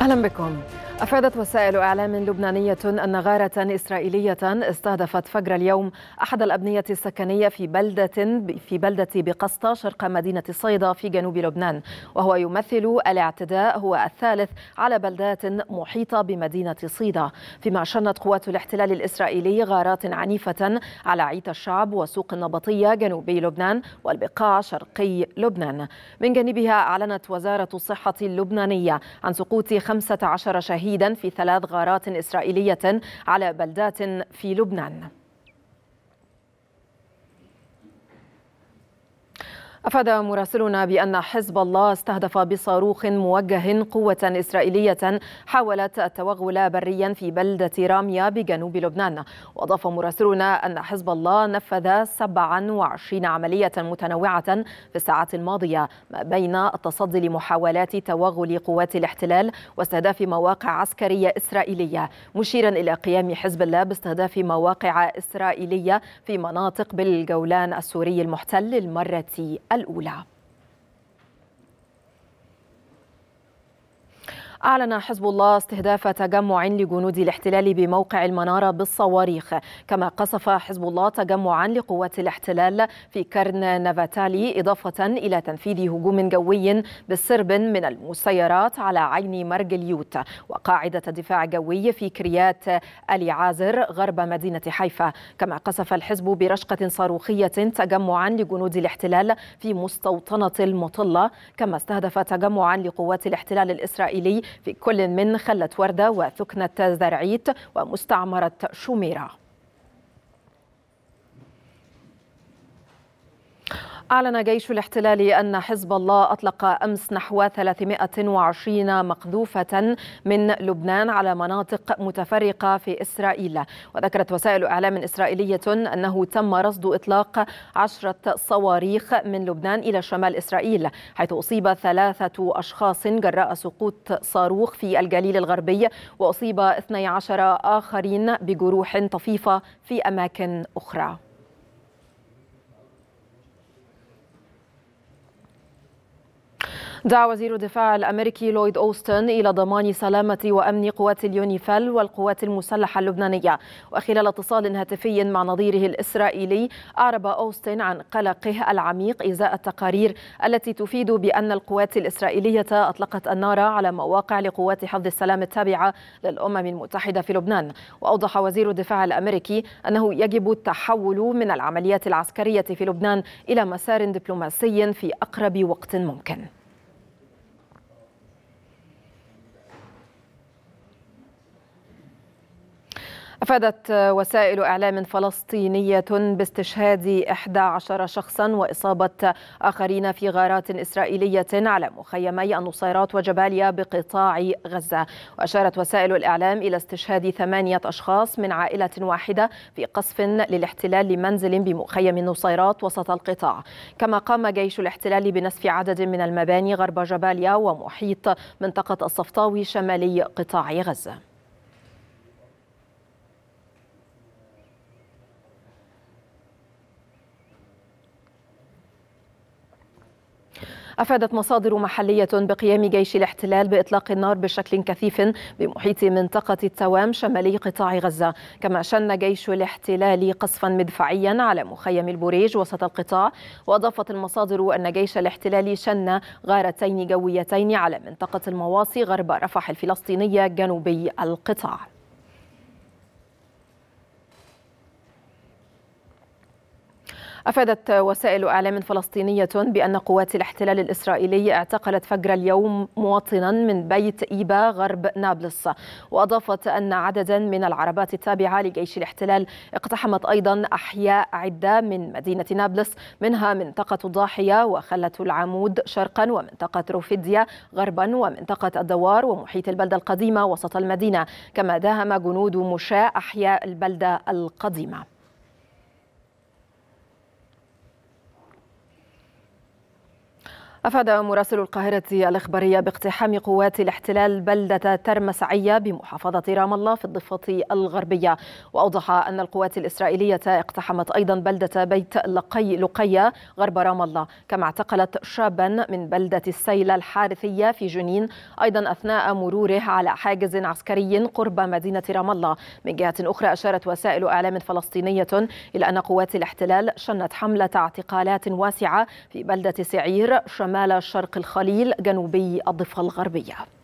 اهلا بكم أفادت وسائل إعلام لبنانية أن غارة إسرائيلية استهدفت فجر اليوم أحد الأبنية السكنية في بلدة في بلدة بقسطة شرق مدينة صيدا في جنوب لبنان، وهو يمثل الاعتداء هو الثالث على بلدات محيطة بمدينة صيدا، فيما شنت قوات الاحتلال الإسرائيلي غارات عنيفة على عيت الشعب وسوق النبطية جنوبي لبنان والبقاع شرقي لبنان. من جانبها أعلنت وزارة الصحة اللبنانية عن سقوط 15 شهيد تهديدا في ثلاث غارات إسرائيلية على بلدات في لبنان أفاد مراسلنا بأن حزب الله استهدف بصاروخ موجه قوة إسرائيلية حاولت التوغل بريا في بلدة راميا بجنوب لبنان وأضاف مراسلنا أن حزب الله نفذ 27 عملية متنوعة في الساعات الماضية ما بين التصدي لمحاولات توغل قوات الاحتلال واستهداف مواقع عسكرية إسرائيلية مشيرا إلى قيام حزب الله باستهداف مواقع إسرائيلية في مناطق بالجولان السوري المحتل للمرة الأولى أعلن حزب الله استهداف تجمع لجنود الاحتلال بموقع المنارة بالصواريخ كما قصف حزب الله تجمعا لقوات الاحتلال في كرن نافاتالي إضافة إلى تنفيذ هجوم جوي بسرب من المسيرات على عين مرج اليوت وقاعدة دفاع جوي في كريات ألي عازر غرب مدينة حيفا كما قصف الحزب برشقة صاروخية تجمعا لجنود الاحتلال في مستوطنة المطلة كما استهدف تجمعا لقوات الاحتلال الإسرائيلي في كل من خلت وردة وثكنة زرعيت ومستعمرة شوميرة أعلن جيش الاحتلال أن حزب الله أطلق أمس نحو 320 مقذوفة من لبنان على مناطق متفرقة في إسرائيل وذكرت وسائل إعلام إسرائيلية أنه تم رصد إطلاق عشرة صواريخ من لبنان إلى شمال إسرائيل حيث أصيب ثلاثة أشخاص جراء سقوط صاروخ في الجليل الغربي وأصيب 12 آخرين بجروح طفيفة في أماكن أخرى دعا وزير الدفاع الأمريكي لويد أوستن إلى ضمان سلامة وأمن قوات اليونيفال والقوات المسلحة اللبنانية وخلال اتصال هاتفي مع نظيره الإسرائيلي أعرب أوستن عن قلقه العميق إزاء التقارير التي تفيد بأن القوات الإسرائيلية أطلقت النار على مواقع لقوات حفظ السلام التابعة للأمم المتحدة في لبنان وأوضح وزير الدفاع الأمريكي أنه يجب التحول من العمليات العسكرية في لبنان إلى مسار دبلوماسي في أقرب وقت ممكن أفادت وسائل إعلام فلسطينية باستشهاد 11 شخصا وإصابة آخرين في غارات إسرائيلية على مخيمي النصيرات وجباليا بقطاع غزة وأشارت وسائل الإعلام إلى استشهاد ثمانية أشخاص من عائلة واحدة في قصف للاحتلال لمنزل بمخيم النصيرات وسط القطاع كما قام جيش الاحتلال بنسف عدد من المباني غرب جباليا ومحيط منطقة الصفطاوي شمالي قطاع غزة أفادت مصادر محلية بقيام جيش الاحتلال بإطلاق النار بشكل كثيف بمحيط منطقة التوام شمالي قطاع غزة كما شن جيش الاحتلال قصفا مدفعيا على مخيم البوريج وسط القطاع وأضافت المصادر أن جيش الاحتلال شن غارتين جويتين على منطقة المواصي غرب رفح الفلسطينية جنوبي القطاع أفادت وسائل إعلام فلسطينية بأن قوات الاحتلال الإسرائيلي اعتقلت فجر اليوم مواطنا من بيت إيبا غرب نابلس وأضافت أن عددا من العربات التابعة لجيش الاحتلال اقتحمت أيضا أحياء عدة من مدينة نابلس منها منطقة الضاحية وخلة العمود شرقا ومنطقة روفيديا غربا ومنطقة الدوار ومحيط البلدة القديمة وسط المدينة كما داهم جنود مشاة أحياء البلدة القديمة أفاد مراسل القاهرة الإخبارية باقتحام قوات الاحتلال بلدة ترمسعية بمحافظة رام الله في الضفة الغربية وأوضح أن القوات الإسرائيلية اقتحمت أيضا بلدة بيت لقي لقية غرب رام الله كما اعتقلت شابا من بلدة السيلة الحارثية في جنين أيضا أثناء مروره على حاجز عسكري قرب مدينة رام الله من جهة أخرى أشارت وسائل إعلام فلسطينية إلى أن قوات الاحتلال شنت حملة اعتقالات واسعة في بلدة سعير شمال شمال شرق الخليل جنوبي الضفة الغربية